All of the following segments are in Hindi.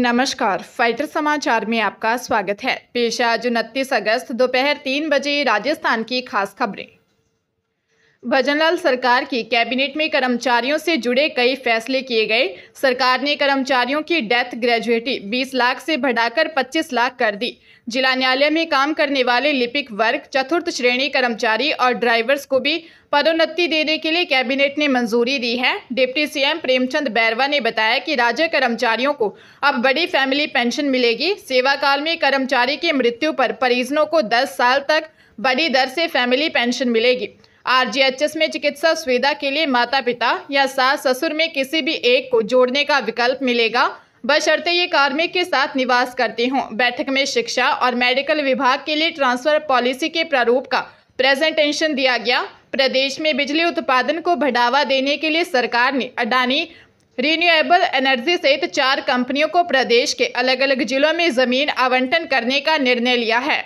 नमस्कार फाइटर समाचार में आपका स्वागत है पेश आज उनतीस अगस्त दोपहर तीन बजे राजस्थान की खास खबरें भजनलाल सरकार की कैबिनेट में कर्मचारियों से जुड़े कई फैसले किए गए सरकार ने कर्मचारियों की डेथ ग्रेजुएटी 20 लाख से बढ़ाकर 25 लाख कर दी जिला न्यायालय में काम करने वाले लिपिक वर्ग चतुर्थ श्रेणी कर्मचारी और ड्राइवर्स को भी पदोन्नति देने के लिए कैबिनेट ने मंजूरी दी है डिप्टी सीएम प्रेमचंद बैरवा ने बताया कि राज्य कर्मचारियों को अब बड़ी फैमिली पेंशन मिलेगी सेवाकाल में कर्मचारी की मृत्यु पर परिजनों को दस साल तक बड़ी दर से फैमिली पेंशन मिलेगी आरजीएचएस में चिकित्सा सुविधा के लिए माता पिता या सास ससुर में किसी भी एक को जोड़ने का विकल्प मिलेगा बशर्ते ये कार्मिक के साथ निवास करती हूँ बैठक में शिक्षा और मेडिकल विभाग के लिए ट्रांसफर पॉलिसी के प्रारूप का प्रेजेंटेशन दिया गया प्रदेश में बिजली उत्पादन को बढ़ावा देने के लिए सरकार ने अडानी रिन्यूएबल एनर्जी सहित चार कंपनियों को प्रदेश के अलग अलग जिलों में जमीन आवंटन करने का निर्णय लिया है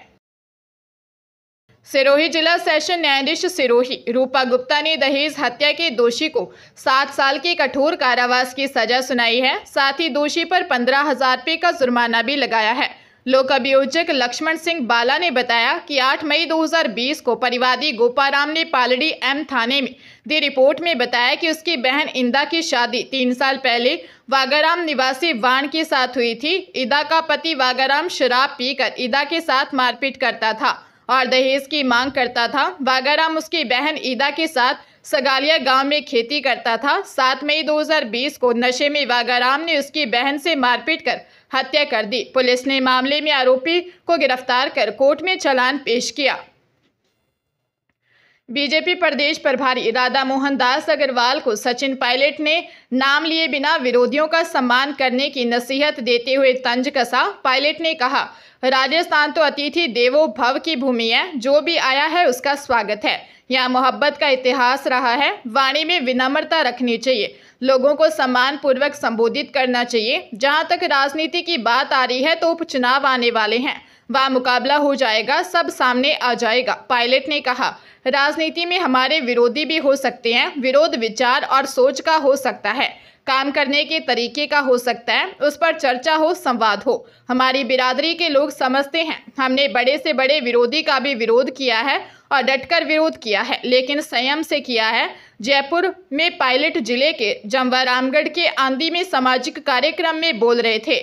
सिरोही जिला सेशन न्यायाधीश सिरोही रूपा गुप्ता ने दहेज हत्या के दोषी को सात साल के कठोर कारावास की सजा सुनाई है साथ ही दोषी पर पंद्रह हजार रुपये का जुर्माना भी लगाया है लोक अभियोजक लक्ष्मण सिंह बाला ने बताया कि 8 मई 2020 को परिवादी गोपाराम ने पालड़ी एम थाने में दी रिपोर्ट में बताया कि उसकी बहन इंदा की शादी तीन साल पहले वागाराम निवासी वाण के साथ हुई थी इदा का पति वागाराम शराब पीकर इदा के साथ मारपीट करता था और दहेज की मांग करता था बागाराम उसकी बहन ईदा के साथ सगालिया गांव में खेती करता था सात मई 2020 को नशे में वागाराम ने उसकी बहन से मारपीट कर हत्या कर दी पुलिस ने मामले में आरोपी को गिरफ्तार कर कोर्ट में चलान पेश किया बीजेपी प्रदेश प्रभारी राधा मोहन दास अग्रवाल को सचिन पायलट ने नाम लिए बिना विरोधियों का सम्मान करने की नसीहत देते हुए तंज कसा पायलट ने कहा राजस्थान तो अतिथि देवो भव की भूमि है जो भी आया है उसका स्वागत है यहाँ मोहब्बत का इतिहास रहा है वाणी में विनम्रता रखनी चाहिए लोगों को सम्मान पूर्वक संबोधित करना चाहिए जहाँ तक राजनीति की बात आ रही है तो उपचुनाव आने वाले हैं व मुकाबला हो जाएगा सब सामने आ जाएगा पायलट ने कहा राजनीति में हमारे विरोधी भी हो सकते हैं विरोध विचार और सोच का हो सकता है काम करने के तरीके का हो सकता है उस पर चर्चा हो संवाद हो हमारी बिरादरी के लोग समझते हैं हमने बड़े से बड़े विरोधी का भी विरोध किया है और डटकर विरोध किया है लेकिन संयम से किया है जयपुर में पायलट जिले के जमवारामगढ़ के आंधी में सामाजिक कार्यक्रम में बोल रहे थे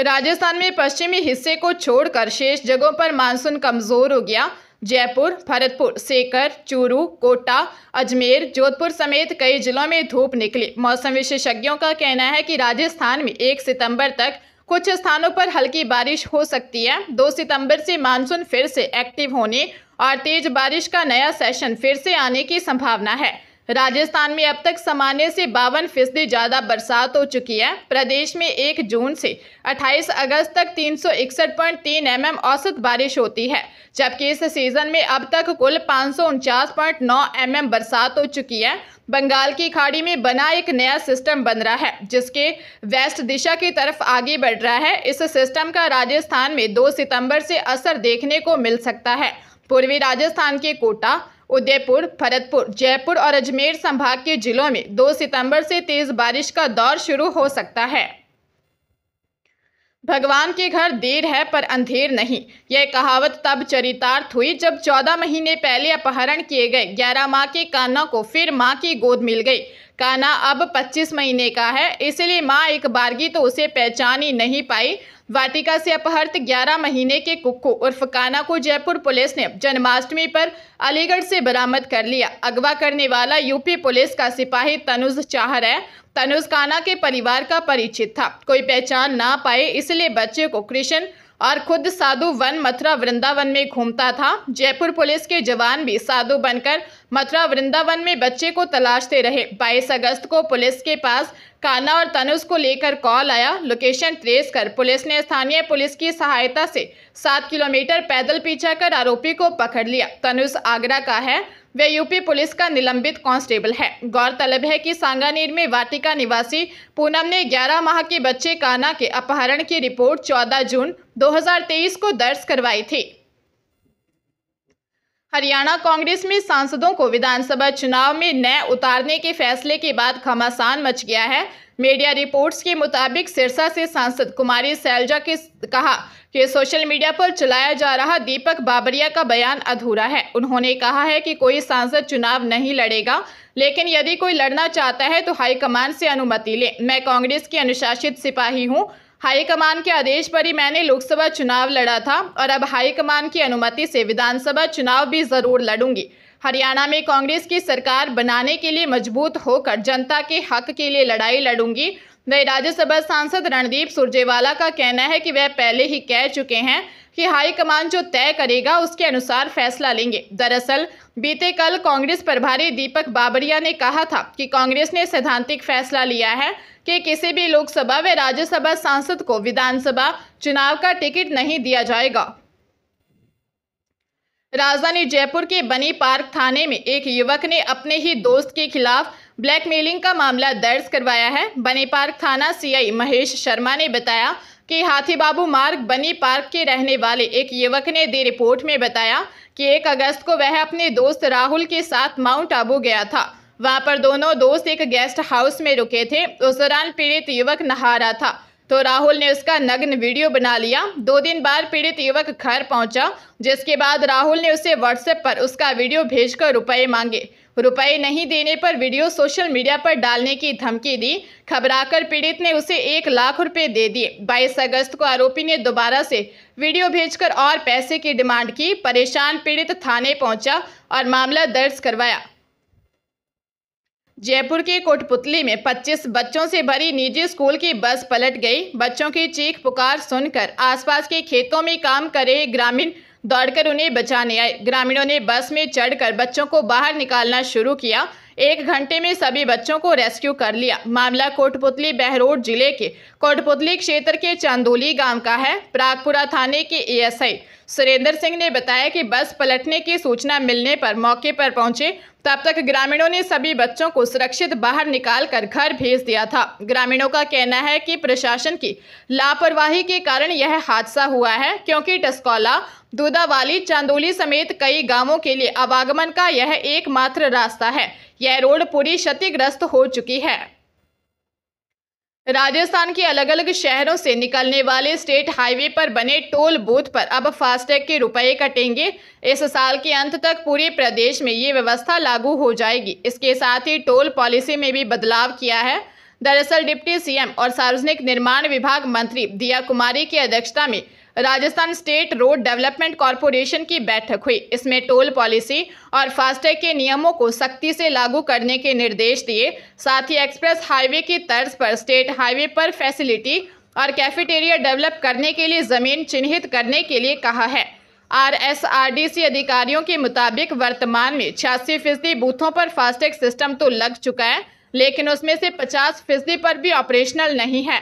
राजस्थान में पश्चिमी हिस्से को छोड़कर शेष जगहों पर मानसून कमजोर हो गया जयपुर भरतपुर सेकर चूरू कोटा अजमेर जोधपुर समेत कई जिलों में धूप निकली मौसम विशेषज्ञों का कहना है कि राजस्थान में एक सितंबर तक कुछ स्थानों पर हल्की बारिश हो सकती है दो सितंबर से मानसून फिर से एक्टिव होने और तेज बारिश का नया सेशन फिर से आने की संभावना है राजस्थान में अब तक सामान्य से बावन फीसदी ज़्यादा बरसात हो चुकी है प्रदेश में 1 जून से 28 अगस्त तक तीन सौ इकसठ पॉइंट तीन एम एम औसत बारिश होती है जबकि इस सीज़न में अब तक कुल पाँच सौ उनचास पॉइंट नौ एम एम बरसात हो चुकी है बंगाल की खाड़ी में बना एक नया सिस्टम बन रहा है जिसके वेस्ट दिशा की तरफ आगे बढ़ रहा है इस सिस्टम का राजस्थान में दो सितंबर से असर देखने को मिल सकता है पूर्वी राजस्थान के कोटा उदयपुर भरतपुर जयपुर और अजमेर संभाग के जिलों में 2 सितंबर से तेज बारिश का दौर शुरू हो सकता है भगवान के घर देर है पर अंधेर नहीं यह कहावत तब चरितार्थ हुई जब 14 महीने पहले अपहरण किए गए 11 माह के कान्ना को फिर मां की गोद मिल गई काना अब 25 महीने का है इसलिए माँ एक बारगी तो उसे पहचान ही नहीं पाई वाटिका से अपहृत 11 महीने के कुक्कू उर्फ काना को जयपुर पुलिस ने जन्माष्टमी पर अलीगढ़ से बरामद कर लिया अगवा करने वाला यूपी पुलिस का सिपाही तनुज चाहर है तनुज काना के परिवार का परिचित था कोई पहचान ना पाए इसलिए बच्चे को कृष्ण और खुद साधु वन मथुरा वृंदावन में घूमता था जयपुर पुलिस के जवान भी साधु बनकर मथुरा वृंदावन में बच्चे को तलाशते रहे 22 अगस्त को पुलिस के पास काना और तनुज को लेकर कॉल आया लोकेशन ट्रेस कर पुलिस ने स्थानीय पुलिस की सहायता से सात किलोमीटर पैदल पीछा कर आरोपी को पकड़ लिया तनुष आगरा का है वे यूपी पुलिस का निलंबित कांस्टेबल है गौरतलब है कि सांगानेर में वाटिका निवासी पूनम ने 11 माह के बच्चे काना के अपहरण की रिपोर्ट 14 जून 2023 को दर्ज करवाई थी हरियाणा कांग्रेस में सांसदों को विधानसभा चुनाव में न उतारने के फैसले के बाद घमासान मच गया है मीडिया रिपोर्ट्स के मुताबिक सिरसा से सांसद कुमारी सैलजा के कहा कि सोशल मीडिया पर चलाया जा रहा दीपक बाबरिया का बयान अधूरा है उन्होंने कहा है कि कोई सांसद चुनाव नहीं लड़ेगा लेकिन यदि कोई लड़ना चाहता है तो हाईकमान से अनुमति ले मैं कांग्रेस की अनुशासित सिपाही हूँ हाईकमान के आदेश पर ही मैंने लोकसभा चुनाव लड़ा था और अब हाईकमान की अनुमति से विधानसभा चुनाव भी ज़रूर लड़ूंगी हरियाणा में कांग्रेस की सरकार बनाने के लिए मजबूत होकर जनता के हक के लिए लड़ाई लड़ूंगी वह राज्यसभा सांसद रणदीप सुरजेवाला का कहना है कि वह पहले ही कह चुके हैं कि हाईकमान जो तय करेगा उसके अनुसार फैसला लेंगे दरअसल बीते कल कांग्रेस प्रभारी दीपक बाबरिया ने कहा था कि कांग्रेस ने सैद्धांतिक फैसला लिया है कि किसी भी लोकसभा व राज्यसभा सांसद को विधानसभा चुनाव का टिकट नहीं दिया जाएगा राजधानी जयपुर के बनी पार्क थाने में एक युवक ने अपने ही दोस्त के खिलाफ ब्लैकमेलिंग का मामला दर्ज करवाया है बनी पार्क थाना सीआई महेश शर्मा ने बताया कि हाथी बाबू मार्ग बनी पार्क के रहने वाले एक युवक ने दी रिपोर्ट में बताया कि एक अगस्त को वह अपने दोस्त राहुल के साथ माउंट आबू गया था वहां पर दोनों दोस्त एक गेस्ट हाउस में रुके थे उस दौरान पीड़ित युवक नहा रहा था तो राहुल ने उसका नग्न वीडियो बना लिया दो दिन बाद पीड़ित युवक घर पहुंचा जिसके बाद राहुल ने उसे व्हाट्सएप पर उसका वीडियो भेजकर रुपए मांगे रुपए नहीं देने पर वीडियो सोशल मीडिया पर डालने की धमकी दी खबराकर पीड़ित ने उसे एक लाख रुपए दे दिए 22 अगस्त को आरोपी ने दोबारा से वीडियो भेजकर और पैसे की डिमांड की परेशान पीड़ित थाने पहुंचा और मामला दर्ज करवाया जयपुर के कोटपुतली में 25 बच्चों से भरी निजी स्कूल की बस पलट गई बच्चों की चीख पुकार सुनकर आसपास के खेतों में काम कर रहे ग्रामीण दौड़कर उन्हें बचाने आए ग्रामीणों ने बस में चढ़कर बच्चों को बाहर निकालना शुरू किया एक घंटे में सभी बच्चों को रेस्क्यू कर लिया मामला कोटपुतली बहरोड जिले के कोटपुतली क्षेत्र के चांदोली गांव का है प्रागपुरा थाने के एएसआई सुरेंद्र सिंह ने बताया कि बस पलटने की सूचना मिलने पर मौके पर पहुंचे तब तो तक ग्रामीणों ने सभी बच्चों को सुरक्षित बाहर निकाल कर घर भेज दिया था ग्रामीणों का कहना है कि प्रशासन की लापरवाही के कारण यह हादसा हुआ है क्योंकि टस्कौला दूदावाली चांदोली समेत कई गांवों के लिए आवागमन का यह एकमात्र रास्ता है यह रोड पूरी क्षतिग्रस्त हो चुकी है राजस्थान के अलग अलग शहरों से निकलने वाले स्टेट हाईवे पर बने टोल बूथ पर अब फास्टैग के रुपए कटेंगे इस साल के अंत तक पूरे प्रदेश में ये व्यवस्था लागू हो जाएगी इसके साथ ही टोल पॉलिसी में भी बदलाव किया है दरअसल डिप्टी सीएम और सार्वजनिक निर्माण विभाग मंत्री दिया कुमारी की अध्यक्षता में Rajasthan state road development corporation की बैठक हुई इसमें टोल पॉलिसी और फास्टैग के नियमों को सख्ती से लागू करने के निर्देश दिए साथ ही एक्सप्रेस हाईवे की तर्ज पर स्टेट हाईवे पर फैसिलिटी और कैफेटेरिया डेवलप करने के लिए ज़मीन चिन्हित करने के लिए कहा है आरएसआरडीसी अधिकारियों के मुताबिक वर्तमान में छियासी फीसदी बूथों पर फास्टैग सिस्टम तो लग चुका है लेकिन उसमें से पचास फीसदी पर भी ऑपरेशनल नहीं है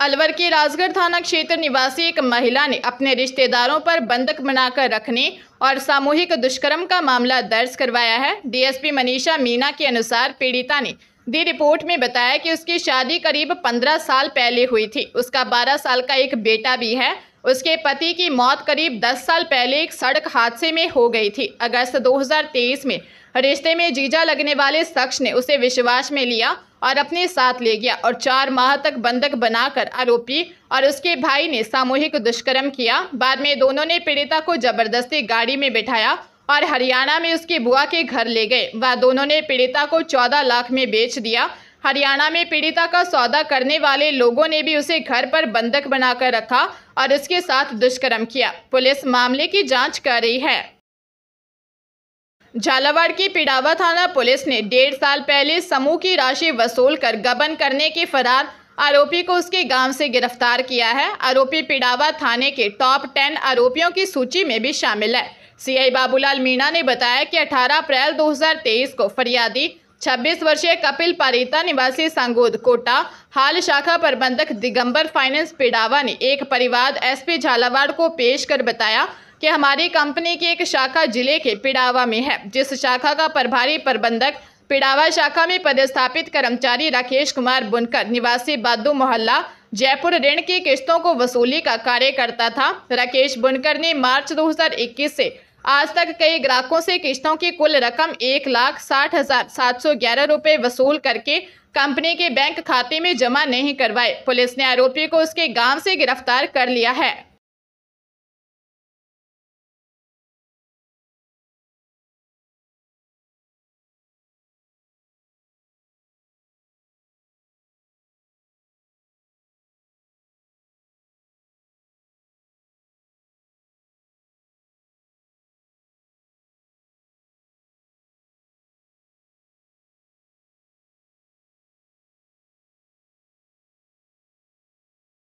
अलवर के राजगढ़ थाना क्षेत्र निवासी एक महिला ने अपने रिश्तेदारों पर बंधक बनाकर रखने और सामूहिक दुष्कर्म का मामला दर्ज करवाया है डीएसपी मनीषा मीना के अनुसार पीड़िता ने दी रिपोर्ट में बताया कि उसकी शादी करीब 15 साल पहले हुई थी उसका 12 साल का एक बेटा भी है उसके पति की मौत करीब 10 साल पहले एक सड़क हादसे में हो गई थी अगस्त 2023 में रिश्ते में जीजा लगने वाले शख्स ने उसे विश्वास में लिया और अपने साथ ले गया और चार माह तक बंधक बनाकर आरोपी और उसके भाई ने सामूहिक दुष्कर्म किया बाद में दोनों ने पीड़िता को जबरदस्ती गाड़ी में बैठाया और हरियाणा में उसके बुआ के घर ले गए वह दोनों ने पीड़िता को चौदह लाख में बेच दिया हरियाणा में पीड़िता का सौदा करने वाले लोगों ने भी उसे घर पर बंधक बनाकर रखा और उसके साथ दुष्कर्म किया पुलिस मामले की जांच कर रही है झालावाड़ की पिडावा थाना पुलिस ने डेढ़ साल पहले समूह की राशि वसूल कर गबन करने के फरार आरोपी को उसके गांव से गिरफ्तार किया है आरोपी पिडावा थाने के टॉप टेन आरोपियों की सूची में भी शामिल है सीआई बाबूलाल मीणा ने बताया कि 18 अप्रैल 2023 को फरियादी 26 वर्षीय कपिल पारीता निवासी संगोद कोटा हाल शाखा प्रबंधक दिगंबर फाइनेंस पिडावा ने एक परिवाद एसपी झालावाड़ को पेश कर बताया कि हमारी कंपनी की एक शाखा जिले के पिड़ावा में है जिस शाखा का प्रभारी प्रबंधक पिड़ावा शाखा में पदस्थापित कर्मचारी राकेश कुमार बुनकर निवासी बादू मोहल्ला जयपुर ऋण की किस्तों को वसूली का कार्य करता था राकेश बुनकर ने मार्च 2021 से आज तक कई ग्राहकों से किस्तों की कुल रकम एक लाख साठ हजार सात सौ ग्यारह रुपये वसूल करके कंपनी के बैंक खाते में जमा नहीं करवाए पुलिस ने आरोपी को उसके गांव से गिरफ्तार कर लिया है